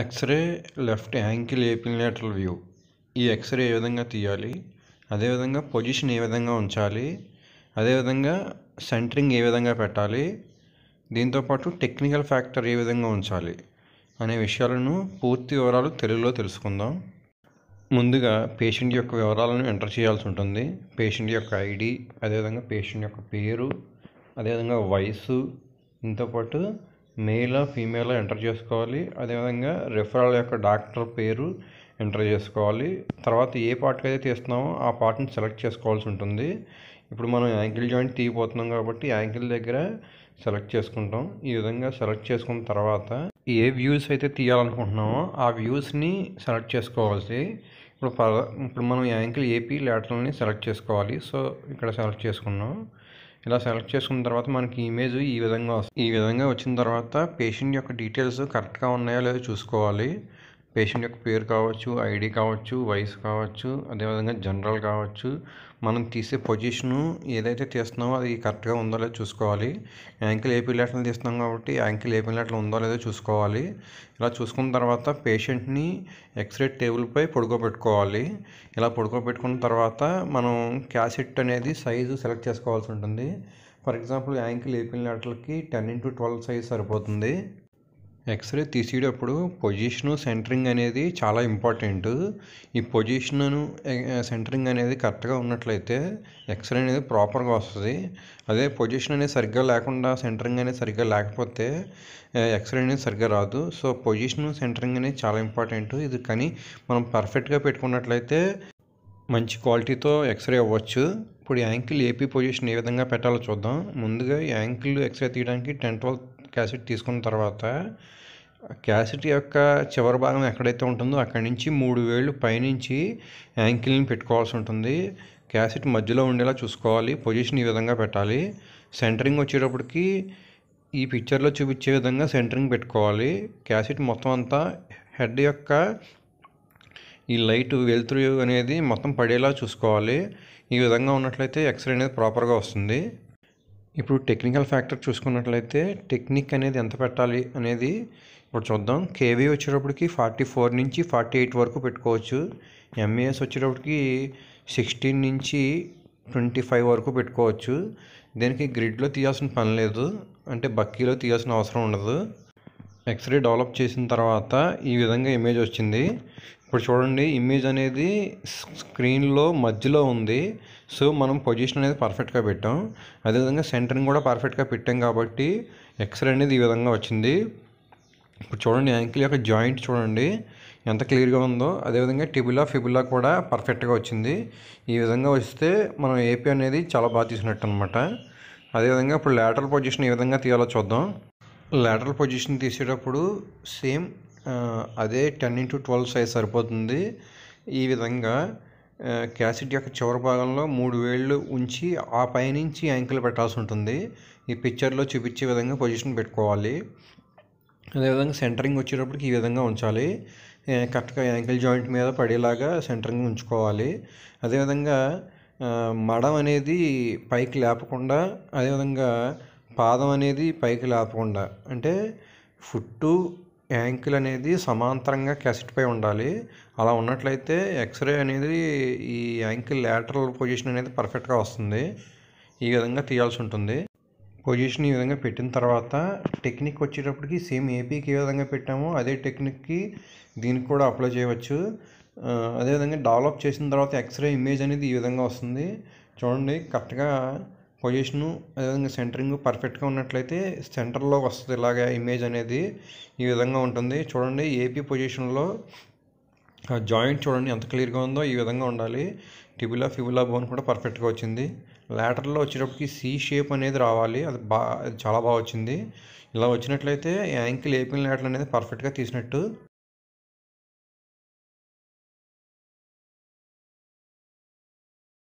x ray left ankle AP lateral view ఈ x-ray ఏ విధంగా తీయాలి అదేవిధంగా పొజిషన్ ఏ విధంగా ఉంచాలి అదేవిధంగా సెంటరింగ్ ఏ విధంగా పెట్టాలి దీంతోపాటు టెక్నికల్ ఫ్యాక్టర్ ఏ విధంగా ఉంచాలి అనే విషయాలను పూర్తి వివరాలు తెలుగులో తెలుసుకుందాం ముందుగా పేషెంట్ యొక్క వివరాలను ఎంటర్ చేయాల్సి ఉంటుంది పేషెంట్ యొక్క ఐడి అదేవిధంగా పేషెంట్ యొక్క పేరు అదేవిధంగా వయసు దీంతోపాటు మెయిలా ఫీమేల్ ఎంటర్ చేసుకోవాలి అదేవిధంగా రెఫరల్ యొక్క డాక్టర్ పేరు ఎంటర్ చేసుకోవాలి తర్వాత ఏ పార్ట్కి అయితే తీస్తున్నామో ఆ పార్ట్ని సెలెక్ట్ చేసుకోవాల్సి ఉంటుంది ఇప్పుడు మనం యాంకిల్ జాయింట్ తీయబోతున్నాం కాబట్టి యాంకిల్ దగ్గర సెలెక్ట్ చేసుకుంటాం ఈ విధంగా సెలెక్ట్ చేసుకున్న తర్వాత ఏ వ్యూస్ అయితే తీయాలనుకుంటున్నామో ఆ వ్యూస్ని సెలెక్ట్ చేసుకోవాల్సి ఇప్పుడు ఇప్పుడు మనం యాంకిల్ ఏపీ లేటర్ని సెలెక్ట్ చేసుకోవాలి సో ఇక్కడ సెలెక్ట్ చేసుకున్నాం ఇలా సెలెక్ట్ చేసుకున్న తర్వాత మనకి ఇమేజ్ ఈ విధంగా వస్తుంది ఈ విధంగా వచ్చిన తర్వాత పేషెంట్ యొక్క డీటెయిల్స్ కరెక్ట్గా ఉన్నాయో లేదో చూసుకోవాలి పేషెంట్ యొక్క పేరు కావచ్చు ఐడి కావచ్చు వయసు కావచ్చు అదేవిధంగా జనరల్ కావచ్చు మనం తీసే పొజిషను ఏదైతే తీస్తున్నామో అది కరెక్ట్గా ఉందో లేదో చూసుకోవాలి యాంకిల్ ఏపీలేటలు తీస్తున్నాం కాబట్టి యాంకిల్ లెటర్లు ఉందో లేదో చూసుకోవాలి ఇలా చూసుకున్న తర్వాత పేషెంట్ని ఎక్స్రే టేబుల్పై పడుకోబెట్టుకోవాలి ఇలా పడుకోబెట్టుకున్న తర్వాత మనం క్యాసెట్ అనేది సైజు సెలెక్ట్ చేసుకోవాల్సి ఉంటుంది ఫర్ ఎగ్జాంపుల్ యాంకిల్ లెటర్లకి టెన్ ఇంటూ ట్వెల్వ్ సైజ్ సరిపోతుంది ఎక్స్రే తీసేటప్పుడు పొజిషను సెంటరింగ్ అనేది చాలా ఇంపార్టెంట్ ఈ పొజిషన్ను సెంటరింగ్ అనేది కరెక్ట్గా ఉన్నట్లయితే ఎక్స్రే అనేది ప్రాపర్గా వస్తుంది అదే పొజిషన్ అనేది సరిగ్గా లేకుండా సెంటరింగ్ అనేది సరిగ్గా లేకపోతే ఎక్స్రే అనేది సరిగ్గా రాదు సో పొజిషను సెంటరింగ్ అనేది చాలా ఇంపార్టెంట్ ఇది కానీ మనం పర్ఫెక్ట్గా పెట్టుకున్నట్లయితే మంచి క్వాలిటీతో ఎక్స్రే అవ్వచ్చు ఇప్పుడు యాంకిల్ ఏపీ పొజిషన్ ఏ విధంగా పెట్టాలో చూద్దాం ముందుగా యాంకిల్ ఎక్స్రే తీయడానికి టెన్ ట్వెల్వ్ క్యాసెట్ తీసుకున్న తర్వాత క్యాసెట్ యొక్క చివరి భాగం ఎక్కడైతే ఉంటుందో అక్కడి నుంచి మూడు వేళ్ళు పైనుంచి యాంకిల్ని పెట్టుకోవాల్సి ఉంటుంది క్యాసెట్ మధ్యలో ఉండేలా చూసుకోవాలి పొజిషన్ ఈ విధంగా పెట్టాలి సెంటరింగ్ వచ్చేటప్పటికి ఈ పిక్చర్లో చూపించే విధంగా సెంటరింగ్ పెట్టుకోవాలి క్యాసెట్ మొత్తం అంతా హెడ్ యొక్క ఈ లైట్ వెలుతురు అనేది మొత్తం పడేలా చూసుకోవాలి ఈ విధంగా ఉన్నట్లయితే ఎక్స్రే అనేది ప్రాపర్గా వస్తుంది ఇప్పుడు టెక్నికల్ ఫ్యాక్టర్ చూసుకున్నట్లయితే టెక్నిక్ అనేది ఎంత పెట్టాలి అనేది ఇప్పుడు చూద్దాం కేవీ వచ్చేటప్పటికి ఫార్టీ ఫోర్ నుంచి ఫార్టీ ఎయిట్ వరకు పెట్టుకోవచ్చు ఎంఏఎస్ వచ్చేటప్పటికి సిక్స్టీన్ నుంచి ట్వంటీ ఫైవ్ వరకు పెట్టుకోవచ్చు దీనికి గ్రిడ్లో తీయాల్సిన పని లేదు అంటే బక్కీలో తీయాల్సిన అవసరం ఉండదు ఎక్స్రే డెవలప్ చేసిన తర్వాత ఈ విధంగా ఇమేజ్ వచ్చింది ఇప్పుడు చూడండి ఇమేజ్ అనేది స్క్రీన్లో మధ్యలో ఉంది సో మనం పొజిషన్ అనేది పర్ఫెక్ట్గా పెట్టాం అదేవిధంగా సెంటర్ని కూడా పర్ఫెక్ట్గా పెట్టాం కాబట్టి ఎక్స్రే అనేది ఈ విధంగా వచ్చింది ఇప్పుడు చూడండి యాంకిల్ యొక్క జాయింట్ చూడండి ఎంత క్లియర్గా ఉందో అదేవిధంగా టిబులా ఫిబులా కూడా పర్ఫెక్ట్గా వచ్చింది ఈ విధంగా వస్తే మనం ఏపీ అనేది చాలా బాగా తీసినట్టు అనమాట అదేవిధంగా ఇప్పుడు లేటరల్ పొజిషన్ ఏ విధంగా తీయాలో చూద్దాం లేటరల్ పొజిషన్ తీసేటప్పుడు సేమ్ అదే టెన్ ఇంటూ ట్వెల్వ్ సైజ్ సరిపోతుంది ఈ విధంగా క్యాసిట్ యొక్క చివరి భాగంలో మూడు వేళ్ళు ఉంచి ఆ పైనుంచి యాంకిల్ పెట్టాల్సి ఉంటుంది ఈ పిక్చర్లో చూపించే విధంగా పొజిషన్ పెట్టుకోవాలి అదేవిధంగా సెంటరింగ్ వచ్చేటప్పటికి ఈ విధంగా ఉంచాలి కరెక్ట్గా యాంకిల్ జాయింట్ మీద పడేలాగా సెంటరింగ్ ఉంచుకోవాలి అదేవిధంగా మడం అనేది పైకి లేపకుండా అదేవిధంగా పాదం అనేది పైకి లేపకుండా అంటే ఫుట్టు యాంకిల్ అనేది సమాంతరంగా క్యాసెట్ పై ఉండాలి అలా ఉన్నట్లయితే ఎక్స్రే అనేది ఈ యాంకిల్ లేటరల్ పొజిషన్ అనేది పర్ఫెక్ట్గా వస్తుంది ఈ విధంగా తీయాల్సి ఉంటుంది పొజిషన్ ఈ విధంగా పెట్టిన తర్వాత టెక్నిక్ వచ్చేటప్పటికి సేమ్ ఏపీకి ఏ విధంగా పెట్టామో అదే టెక్నిక్కి దీనికి కూడా అప్లై చేయవచ్చు అదేవిధంగా డెవలప్ చేసిన తర్వాత ఎక్స్రే ఇమేజ్ అనేది ఈ విధంగా వస్తుంది చూడండి కరెక్ట్గా పొజిషను అదేవిధంగా సెంటరింగ్ పర్ఫెక్ట్గా ఉన్నట్లయితే సెంటర్లోకి వస్తుంది ఇలాగ ఇమేజ్ అనేది ఈ విధంగా ఉంటుంది చూడండి ఏపీ పొజిషన్లో జాయింట్ చూడండి ఎంత క్లియర్గా ఉందో ఈ విధంగా ఉండాలి టిబులా ఫిబులా బోన్ కూడా పర్ఫెక్ట్గా వచ్చింది లాటర్లో వచ్చేటప్పటికి సి షేప్ అనేది రావాలి అది బా చాలా బాగా వచ్చింది ఇలా వచ్చినట్లయితే యాంకిల్ ఏపీ లాటర్ అనేది పర్ఫెక్ట్గా తీసినట్టు